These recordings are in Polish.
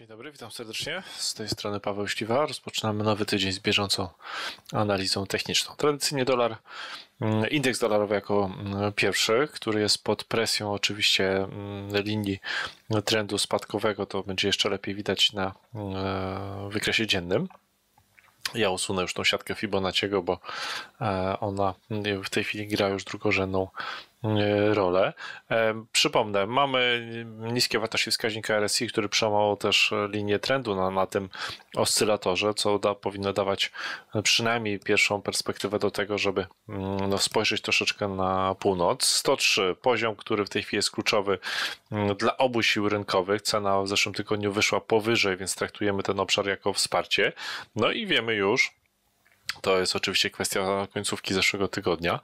Dzień dobry, witam serdecznie. Z tej strony Paweł Śliwa. Rozpoczynamy nowy tydzień z bieżącą analizą techniczną. Tradycyjnie dolar, mm, indeks dolarowy jako mm, pierwszy, który jest pod presją oczywiście mm, linii trendu spadkowego. To będzie jeszcze lepiej widać na e, wykresie dziennym. Ja usunę już tą siatkę Fibonacciego, bo e, ona w tej chwili gra już drugorzędną E, rolę. E, przypomnę, mamy niskie wartości wskaźnika RSI, który przełamał też linię trendu na, na tym oscylatorze, co da, powinno dawać przynajmniej pierwszą perspektywę do tego, żeby mm, no, spojrzeć troszeczkę na północ. 103, poziom, który w tej chwili jest kluczowy mm, dla obu sił rynkowych. Cena w zeszłym tygodniu wyszła powyżej, więc traktujemy ten obszar jako wsparcie. No i wiemy już, to jest oczywiście kwestia końcówki zeszłego tygodnia, e,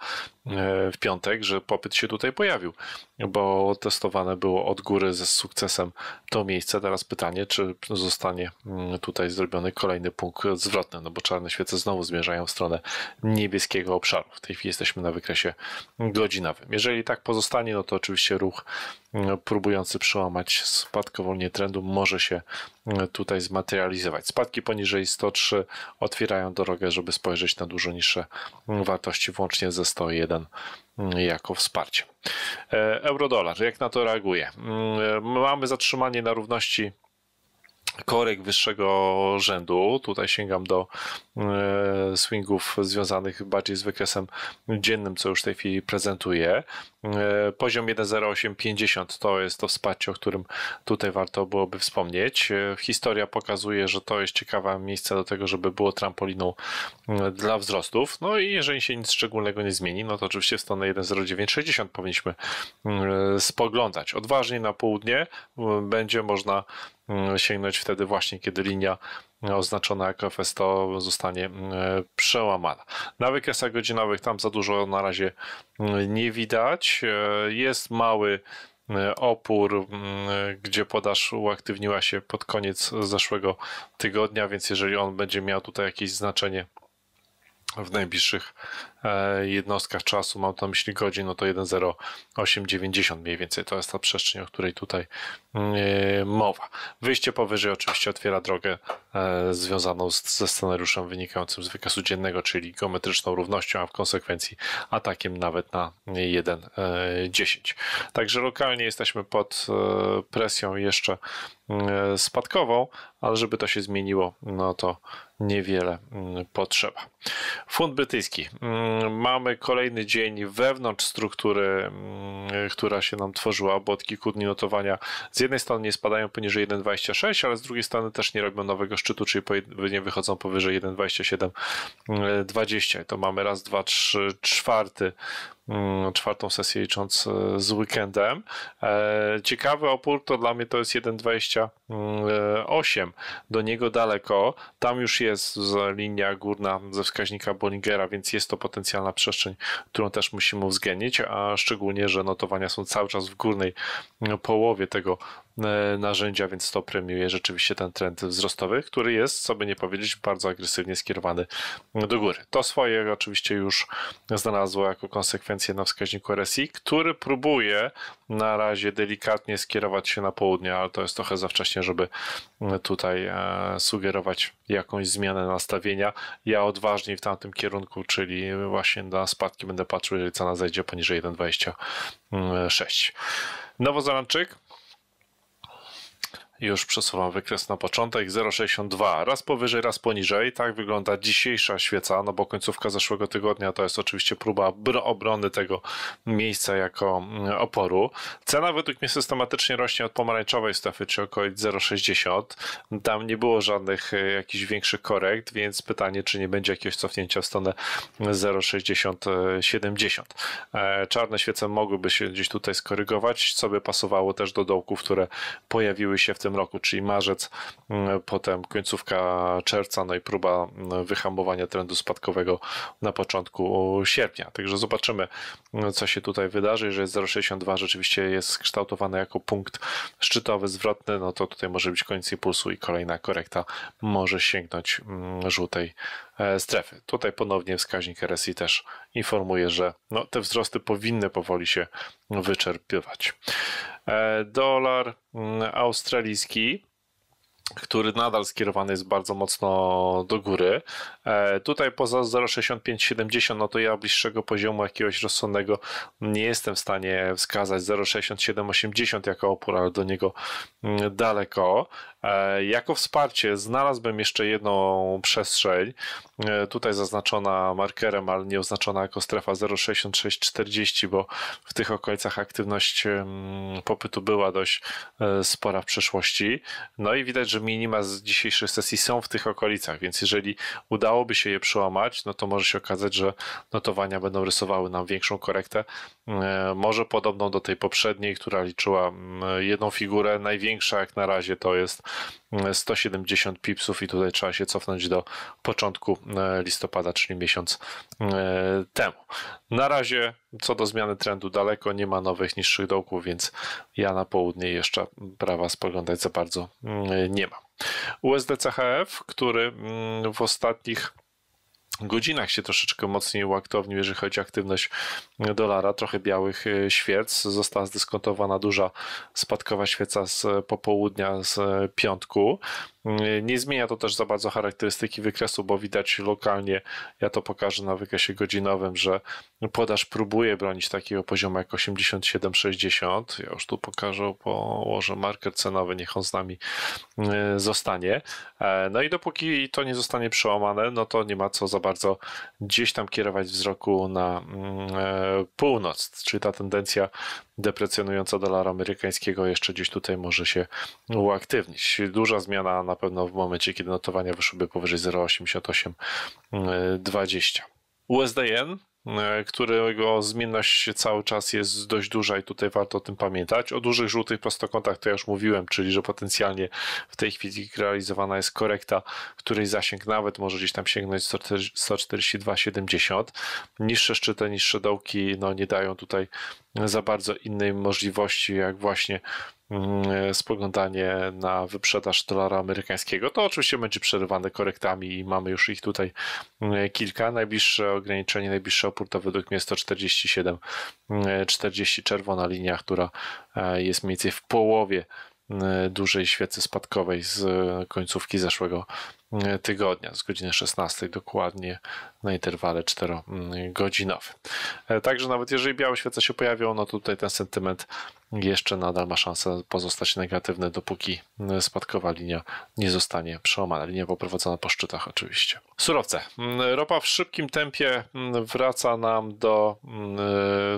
w piątek, że popyt się tutaj pojawił, bo testowane było od góry ze sukcesem to miejsce. Teraz pytanie, czy zostanie mm, tutaj zrobiony kolejny punkt zwrotny, no bo czarne świece znowu zmierzają w stronę niebieskiego obszaru. W tej chwili jesteśmy na wykresie godzinowym. Jeżeli tak pozostanie, no to oczywiście ruch no, próbujący przełamać spadkowolnie trendu może się e, tutaj zmaterializować. Spadki poniżej 103 otwierają drogę, żeby spojrzeć na dużo niższe mm, wartości, włącznie ze 101 mm, jako wsparcie. E, eurodolar, jak na to reaguje? Mm, e, mamy zatrzymanie na równości korek wyższego rzędu. Tutaj sięgam do e, swingów związanych bardziej z wykresem dziennym, co już w tej chwili prezentuję. E, poziom 1.0850 to jest to wsparcie, o którym tutaj warto byłoby wspomnieć. E, historia pokazuje, że to jest ciekawe miejsce do tego, żeby było trampoliną dla wzrostów. No i jeżeli się nic szczególnego nie zmieni, no to oczywiście w stronę 1.0960 powinniśmy spoglądać. Odważnie na południe będzie można Mm, sięgnąć wtedy właśnie, kiedy linia mm, oznaczona jako FS100 zostanie mm, przełamana. Na wykresach godzinowych tam za dużo na razie nie widać. E, jest mały opór, gdzie podaż uaktywniła się pod koniec zeszłego tygodnia, więc jeżeli on będzie miał tutaj jakieś znaczenie w najbliższych e, jednostkach czasu, mam to na myśli godzin, no to 1.0890 mniej więcej. To jest ta przestrzeń, o której tutaj mm, e, mowa. Wyjście powyżej oczywiście otwiera drogę e, związaną z, ze scenariuszem wynikającym z wykazu dziennego, czyli geometryczną równością, a w konsekwencji atakiem nawet na 1.10. Także lokalnie jesteśmy pod presją jeszcze spadkową, ale żeby to się zmieniło, no to niewiele mm, potrzeba. fund brytyjski. Mm, mamy kolejny dzień wewnątrz struktury, mm, która się nam tworzyła, bo od kilku dni notowania z jednej strony nie spadają poniżej 1,26, ale z drugiej strony też nie robią nowego szczytu, czyli nie wychodzą powyżej 1,27,20. To mamy raz, dwa, trzy, czwarty Mm, czwartą sesję licząc e, z weekendem. E, ciekawy opór to dla mnie to jest 1,28. Mm, Do niego daleko. Tam już jest linia górna ze wskaźnika Bollingera, więc jest to potencjalna przestrzeń, którą też musimy uwzględnić, a szczególnie, że notowania są cały czas w górnej mm, połowie tego E, narzędzia, więc to premiuje rzeczywiście ten trend wzrostowy, który jest, co by nie powiedzieć, bardzo agresywnie skierowany do góry. To swoje oczywiście już znalazło jako konsekwencję na wskaźniku RSI, który próbuje na razie delikatnie skierować się na południe, ale to jest trochę za wcześnie, żeby tutaj e, sugerować jakąś zmianę nastawienia. Ja odważniej w tamtym kierunku, czyli właśnie na spadki będę patrzył, jeżeli cena zejdzie poniżej 1,26. Nowozelandczyk już przesuwam wykres na początek 0,62. Raz powyżej, raz poniżej. Tak wygląda dzisiejsza świeca, no bo końcówka zeszłego tygodnia to jest oczywiście próba obrony tego miejsca jako mm, oporu. Cena według mnie systematycznie rośnie od pomarańczowej strefy, czyli około 0,60. Tam nie było żadnych e, jakichś większych korekt, więc pytanie, czy nie będzie jakiegoś cofnięcia w stronę 0,60-70. E, czarne świece mogłyby się gdzieś tutaj skorygować, co by pasowało też do dołków, które pojawiły się w tym tym roku, czyli marzec, mm, potem końcówka czerwca, no i próba mm, wyhamowania trendu spadkowego na początku sierpnia. Także zobaczymy, mm, co się tutaj wydarzy. Jeżeli 0,62 rzeczywiście jest kształtowane jako punkt szczytowy, zwrotny, no to tutaj może być koniec impulsu i kolejna korekta może sięgnąć żółtej e, strefy. Tutaj ponownie wskaźnik RSI też informuje, że no, te wzrosty powinny powoli się wyczerpywać. E, dolar Mm, australijski który nadal skierowany jest bardzo mocno do góry. E, tutaj poza 0,6570, no to ja bliższego poziomu jakiegoś rozsądnego nie jestem w stanie wskazać. 0,6780 jako opór, ale do niego mm, daleko. E, jako wsparcie znalazłbym jeszcze jedną przestrzeń, e, tutaj zaznaczona markerem, ale nie oznaczona jako strefa 06640, bo w tych okolicach aktywność popytu była dość e, spora w przeszłości. No i widać, że minima z dzisiejszej sesji są w tych okolicach, więc jeżeli udałoby się je przełamać, no to może się okazać, że notowania będą rysowały nam większą korektę, może podobną do tej poprzedniej, która liczyła mm, jedną figurę. Największa jak na razie to jest 170 pipsów i tutaj trzeba się cofnąć do początku e, listopada, czyli miesiąc e, temu. Na razie co do zmiany trendu daleko, nie ma nowych niższych dołków, więc ja na południe jeszcze prawa spoglądać za bardzo mm, nie mam. USDCHF, który mm, w ostatnich godzinach się troszeczkę mocniej uaktownił, jeżeli chodzi o aktywność dolara. Trochę białych e, świec. Została zdyskontowana duża spadkowa świeca z e, popołudnia, z e, piątku. Nie zmienia to też za bardzo charakterystyki wykresu, bo widać lokalnie, ja to pokażę na wykresie godzinowym, że podaż próbuje bronić takiego poziomu jak 87,60. Ja już tu pokażę, położę marker cenowy, niech on z nami zostanie. No i dopóki to nie zostanie przełamane, no to nie ma co za bardzo gdzieś tam kierować wzroku na mm, e, północ, czyli ta tendencja deprecjonująca dolara amerykańskiego jeszcze gdzieś tutaj może się uaktywnić. Duża zmiana na pewno w momencie, kiedy notowania wyszłyby powyżej 0,8820. E, USDN E, którego zmienność cały czas jest dość duża i tutaj warto o tym pamiętać. O dużych żółtych prostokątach to ja już mówiłem, czyli że potencjalnie w tej chwili realizowana jest korekta, której zasięg nawet może gdzieś tam sięgnąć 142,70. Niższe szczyty, niższe dołki no, nie dają tutaj za bardzo innej możliwości, jak właśnie Mm, e, spoglądanie na wyprzedaż dolara amerykańskiego. To oczywiście będzie przerywane korektami i mamy już ich tutaj mm, kilka. Najbliższe ograniczenie, najbliższy opór to według mnie 147, 40 mm, e, czerwona linia, która e, jest mniej więcej w połowie dużej świecy spadkowej z końcówki zeszłego E, tygodnia z godziny 16 dokładnie na interwale 4-godzinowym. E, także nawet jeżeli białe świece się pojawią, no tutaj ten sentyment jeszcze nadal ma szansę pozostać negatywny, dopóki e, spadkowa linia nie zostanie przełamana. Linia poprowadzona po szczytach oczywiście. Surowce. Mm, ropa w szybkim tempie mm, wraca nam do mm,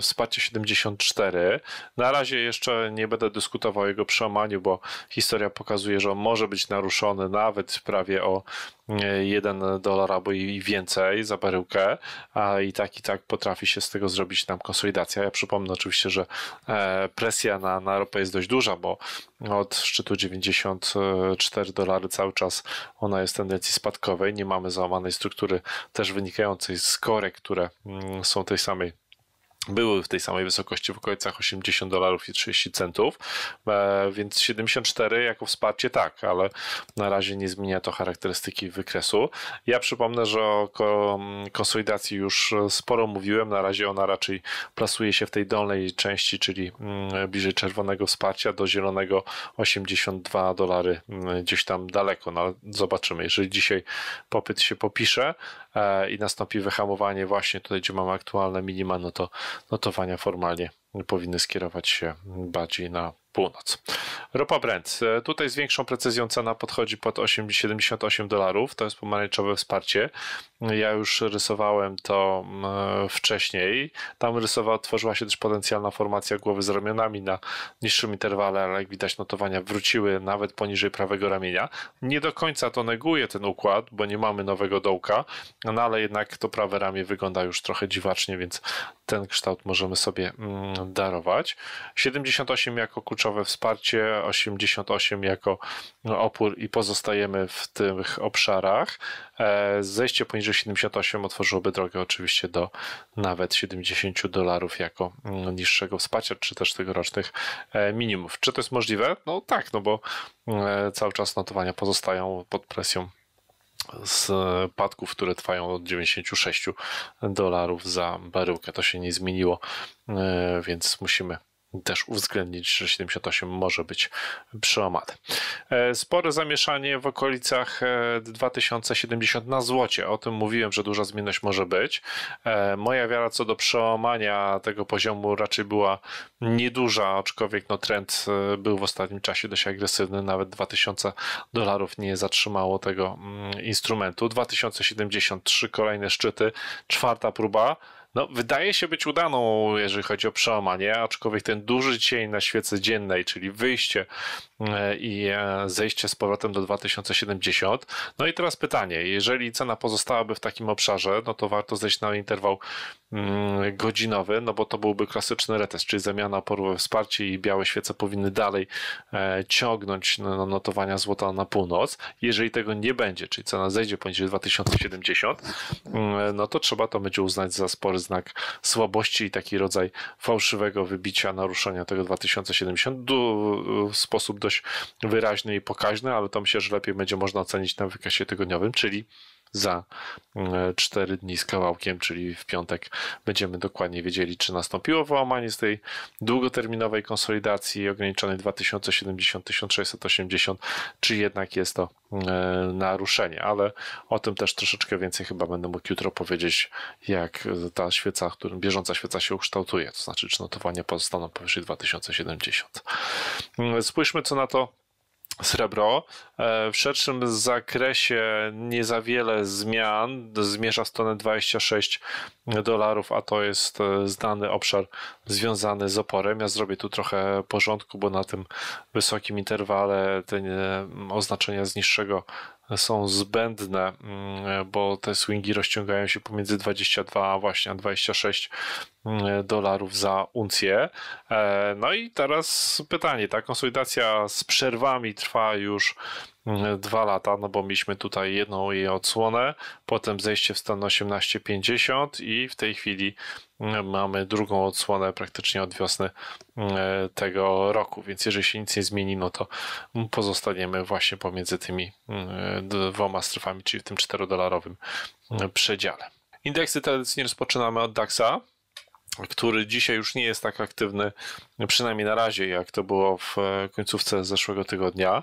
wsparcia 74. Na razie jeszcze nie będę dyskutował o jego przełamaniu, bo historia pokazuje, że on może być naruszony nawet prawie o 1 dolar albo i więcej za baryłkę, a i tak i tak potrafi się z tego zrobić tam konsolidacja. Ja przypomnę oczywiście, że e, presja na, na ropę jest dość duża, bo od szczytu 94 dolary cały czas ona jest w tendencji spadkowej, nie mamy załamanej struktury też wynikającej z korek, które mm, są tej samej były w tej samej wysokości, w okolicach 80 dolarów i 30 centów, e, więc 74 jako wsparcie tak, ale na razie nie zmienia to charakterystyki wykresu. Ja przypomnę, że o mm, konsolidacji już sporo mówiłem, na razie ona raczej plasuje się w tej dolnej części, czyli mm, bliżej czerwonego wsparcia do zielonego 82 dolary mm, gdzieś tam daleko, no, zobaczymy, jeżeli dzisiaj popyt się popisze, E, i nastąpi wyhamowanie właśnie tutaj, gdzie mamy aktualne minima, no to notowania formalnie powinny skierować się bardziej na północ. Ropa Brent. E, tutaj z większą precyzją cena podchodzi pod 78 dolarów. To jest pomarańczowe wsparcie. Ja już rysowałem to mm, e, wcześniej. Tam rysowała, tworzyła się też potencjalna formacja głowy z ramionami na niższym interwale, ale jak widać notowania wróciły nawet poniżej prawego ramienia. Nie do końca to neguje ten układ, bo nie mamy nowego dołka, no ale jednak to prawe ramię wygląda już trochę dziwacznie, więc ten kształt możemy sobie mm, darować. 78 jako kurczę kluczowe wsparcie, 88 jako no, opór i pozostajemy w tych obszarach. E, zejście poniżej 78 otworzyłoby drogę oczywiście do nawet 70 dolarów jako mm, niższego wsparcia, czy też tegorocznych e, minimów. Czy to jest możliwe? No tak, no bo e, cały czas notowania pozostają pod presją spadków, które trwają od 96 dolarów za baryłkę. To się nie zmieniło, więc musimy też uwzględnić, że 78 może być przełamane. E, spore zamieszanie w okolicach 2070 e, na złocie. O tym mówiłem, że duża zmienność może być. E, moja wiara co do przełamania tego poziomu raczej była nieduża, aczkolwiek no, trend był w ostatnim czasie dość agresywny. Nawet 2000 dolarów nie zatrzymało tego mm, instrumentu. 2073 kolejne szczyty, czwarta próba no, wydaje się być udaną, jeżeli chodzi o przełamanie, aczkolwiek ten duży cień na świece dziennej, czyli wyjście E, i e, zejście z powrotem do 2070. No i teraz pytanie, jeżeli cena pozostałaby w takim obszarze, no to warto zejść na interwał mm, godzinowy, no bo to byłby klasyczny retest, czyli zamiana oporu wsparcie i białe świece powinny dalej e, ciągnąć no, no, notowania złota na północ. Jeżeli tego nie będzie, czyli cena zejdzie poniżej 2070, mm, no to trzeba to będzie uznać za spory znak słabości i taki rodzaj fałszywego wybicia, naruszenia tego 2070 w sposób do dość wyraźny i pokaźny, ale to myślę, że lepiej będzie można ocenić na wykazie tygodniowym, czyli za 4 mm, dni z kawałkiem, czyli w piątek będziemy dokładnie wiedzieli, czy nastąpiło wyłamanie z tej długoterminowej konsolidacji ograniczonej 2070-1680, czy jednak jest to mm, naruszenie, ale o tym też troszeczkę więcej chyba będę mógł jutro powiedzieć, jak ta świeca, bieżąca świeca się ukształtuje, to znaczy czy notowania pozostaną powyżej 2070. Mm, spójrzmy co na to srebro. E, w szerszym zakresie nie za wiele zmian. Zmierza w stronę 26 dolarów, a to jest e, znany obszar związany z oporem. Ja zrobię tu trochę porządku, bo na tym wysokim interwale te e, oznaczenia z niższego są zbędne, mm, bo te swingi rozciągają się pomiędzy 22 właśnie a 26 mm, dolarów za uncję. E, no i teraz pytanie, ta konsolidacja z przerwami trwa już E, dwa lata, no bo mieliśmy tutaj jedną jej odsłonę, potem zejście w stan 1850 i w tej chwili e, mamy drugą odsłonę praktycznie od wiosny e, tego roku, więc jeżeli się nic nie zmieni, no to pozostaniemy właśnie pomiędzy tymi dwoma strefami, czyli w tym 4-dolarowym przedziale. Indeksy tradycyjnie rozpoczynamy od DAXa, który dzisiaj już nie jest tak aktywny no przynajmniej na razie, jak to było w e, końcówce zeszłego tygodnia.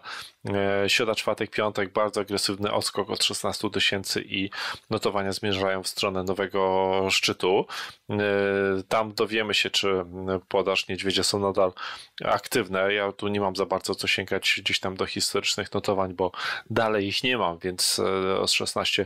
E, środa, czwartek, piątek, bardzo agresywny odskok od 16 tysięcy i notowania zmierzają w stronę nowego szczytu. E, tam dowiemy się, czy podaż niedźwiedzia są nadal aktywne. Ja tu nie mam za bardzo co sięgać gdzieś tam do historycznych notowań, bo dalej ich nie mam, więc od 16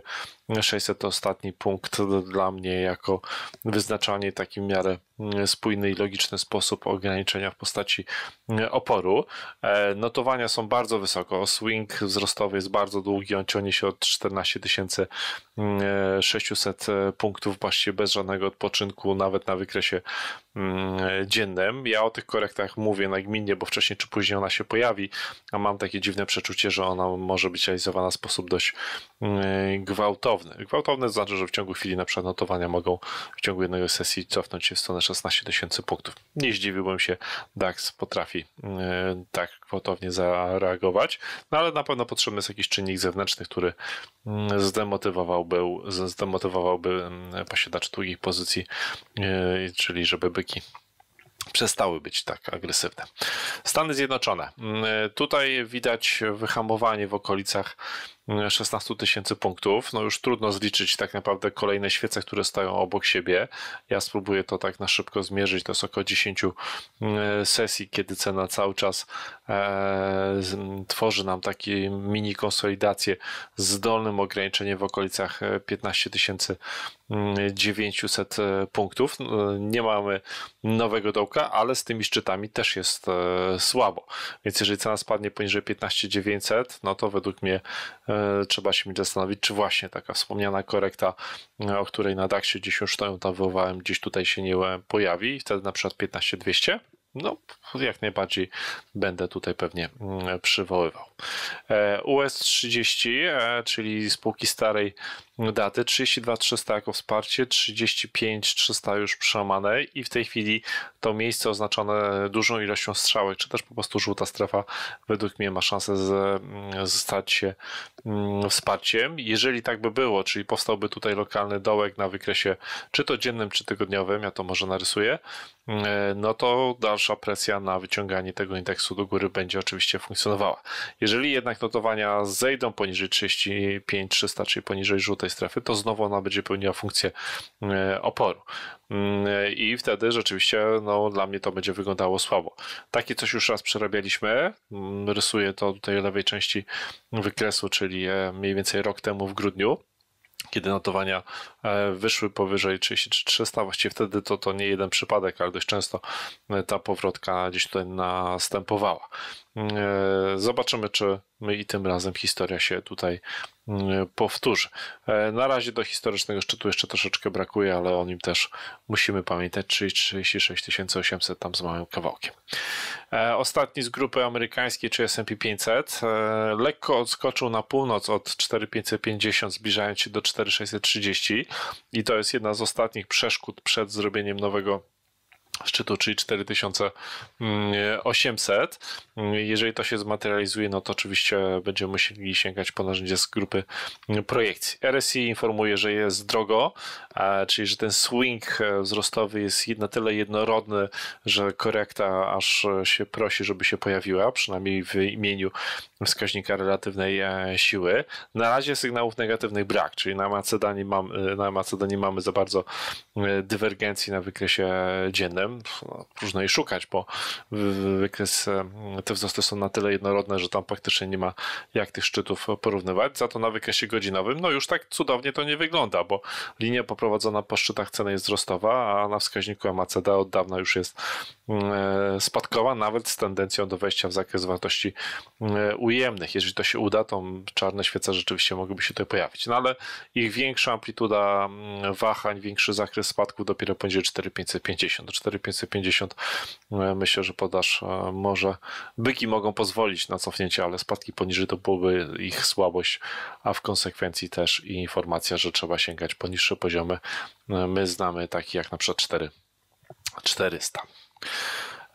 600 to ostatni punkt dla mnie jako wyznaczanie takim w miarę mm, spójny i logiczny sposób ograniczenia ograniczenia w postaci mm, oporu. E, notowania są bardzo wysoko. Swing wzrostowy jest bardzo długi, on ciągnie się od 14 tysięcy 600 e, e, punktów właściwie bez żadnego odpoczynku, nawet na wykresie mm, dziennym. Ja o tych korektach mówię nagminnie, bo wcześniej czy później ona się pojawi, a mam takie dziwne przeczucie, że ona może być realizowana w sposób dość mm, gwałtowny. Gwałtowny znaczy, że w ciągu chwili na przykład notowania mogą w ciągu jednego sesji cofnąć się w stronę 16 tysięcy punktów. Nie zdziwiłbym się, DAX potrafi mm, tak gwałtownie zareagować, no ale na pewno potrzebny jest jakiś czynnik zewnętrzny, który mm, zdemotywowałby, zdemotywowałby mm, posiadacz długich pozycji, yy, czyli żeby byki przestały być tak agresywne. Stany Zjednoczone. Mm, tutaj widać wyhamowanie w okolicach 16 tysięcy punktów. No już trudno zliczyć tak naprawdę kolejne świece, które stają obok siebie. Ja spróbuję to tak na szybko zmierzyć. To jest około 10 e, sesji, kiedy cena cały czas e, tworzy nam takie mini konsolidację z dolnym ograniczeniem w okolicach 15 e, tysięcy 900 mm, punktów. No, nie mamy nowego dołka, ale z tymi szczytami też jest słabo. Więc jeżeli cena spadnie poniżej 15 900, no to według mnie trzeba się mi zastanowić, czy właśnie taka wspomniana korekta, o której na DAX-ie dziś już notowywałem, gdzieś tutaj się nie pojawi i wtedy na przykład 15200 no, jak najbardziej będę tutaj pewnie mm, przywoływał. E, US30, e, czyli spółki starej daty. 32300 jako wsparcie, 35 300 już przełamane i w tej chwili to miejsce oznaczone dużą ilością strzałek, czy też po prostu żółta strefa według mnie ma szansę z, zostać mm, się mm, wsparciem. Jeżeli tak by było, czyli powstałby tutaj lokalny dołek na wykresie czy to dziennym, czy tygodniowym, ja to może narysuję, mm, no to dalsza presja na wyciąganie tego indeksu do góry będzie oczywiście funkcjonowała. Jeżeli jednak notowania zejdą poniżej 35 300, czyli poniżej żółtej tej strefy, to znowu ona będzie pełniła funkcję e, oporu. Mm, e, I wtedy rzeczywiście no, dla mnie to będzie wyglądało słabo. Takie coś już raz przerabialiśmy. Mm, rysuję to tutaj lewej części wykresu, czyli e, mniej więcej rok temu w grudniu kiedy notowania E, wyszły powyżej 3300. 300, właściwie wtedy to, to nie jeden przypadek, ale dość często e, ta powrotka gdzieś tutaj następowała. E, zobaczymy, czy my i tym razem historia się tutaj powtórzy. Na razie do historycznego szczytu jeszcze troszeczkę brakuje, ale o nim też musimy pamiętać, czyli 36800 tam z małym kawałkiem. Ostatni z grupy amerykańskiej, czyli S&P 500, lekko odskoczył na północ od 4550, zbliżając się do 4630 i to jest jedna z ostatnich przeszkód przed zrobieniem nowego szczytu, czyli 4800. Jeżeli to się zmaterializuje, no to oczywiście będziemy musieli sięgać po narzędzie z grupy projekcji. RSI informuje, że jest drogo, czyli że ten swing e, wzrostowy jest na tyle jednorodny, że korekta aż się prosi, żeby się pojawiła, przynajmniej w imieniu wskaźnika relatywnej e, siły. Na razie sygnałów negatywnych brak, czyli na Macedonii, mam, e, na Macedonii mamy za bardzo e, dywergencji na wykresie dziennym. Można no, jej szukać, bo wykres, te wzrosty są na tyle jednorodne, że tam praktycznie nie ma jak tych szczytów porównywać. Za to na wykresie godzinowym, no już tak cudownie to nie wygląda, bo linia poprowadzona po szczytach ceny jest wzrostowa, a na wskaźniku MACD od dawna już jest spadkowa, nawet z tendencją do wejścia w zakres wartości ujemnej ujemnych. Jeżeli to się uda, to czarne świece rzeczywiście mogłyby się tutaj pojawić. No ale ich większa amplituda mm, wahań, większy zakres spadków dopiero będzie 4550. Do 4550 e, myślę, że podaż e, może byki mogą pozwolić na cofnięcie, ale spadki poniżej to byłoby ich słabość, a w konsekwencji też i informacja, że trzeba sięgać po niższe poziomy. E, my znamy takie jak na przykład 4400.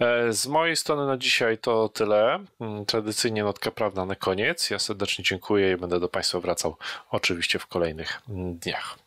E, z mojej strony na dzisiaj to tyle. Mm, tradycyjnie notka prawna na koniec. Ja serdecznie dziękuję i będę do Państwa wracał oczywiście w kolejnych mm, dniach.